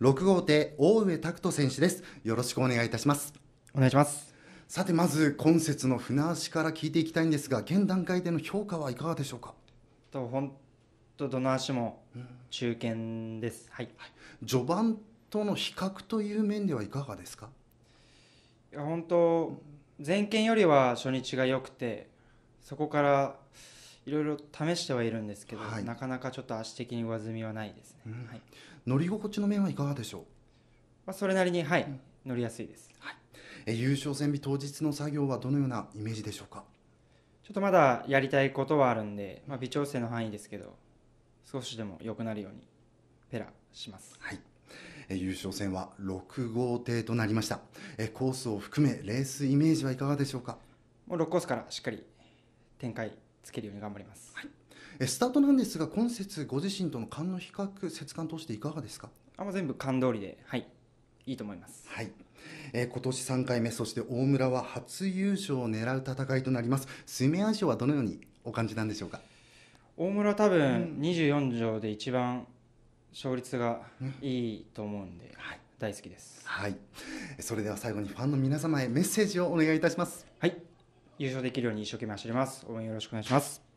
6号艇大上拓人選手ですよろしくお願いいたしますお願いしますさてまず今節の船足から聞いていきたいんですが現段階での評価はいかがでしょうかと本当どの足も中堅です、はい、はい、序盤との比較という面ではいかがですかいや本当前件よりは初日が良くてそこからいろいろ試してはいるんですけど、はい、なかなかちょっと足的に上積みはないですね、うん、はい、乗り心地の面はいかがでしょう、まあ、それなりにはい、うん、乗りやすいです、はい、え優勝戦日当日の作業はどのようなイメージでしょうかちょっとまだやりたいことはあるんで、まあ、微調整の範囲ですけど少しでも良くなるようにペラします、はいえ優勝戦は6号艇となりましたえコースを含めレースイメージはいかがでしょうかもう6コースからしっかり展開つけるように頑張ります、はい、スタートなんですが今節ご自身との勘の比較節感通していかがですかあ全部勘通りではいいいと思います。はい。えー、今年3回目、そして大村は初優勝を狙う戦いとなります。水面相性はどのようにお感じなんでしょうか。大村多分24条で一番勝率がいいと思うんで、うん、はい、大好きです。はい。それでは最後にファンの皆様へメッセージをお願いいたします。はい。優勝できるように一生懸命走ります。応援よろしくお願いします。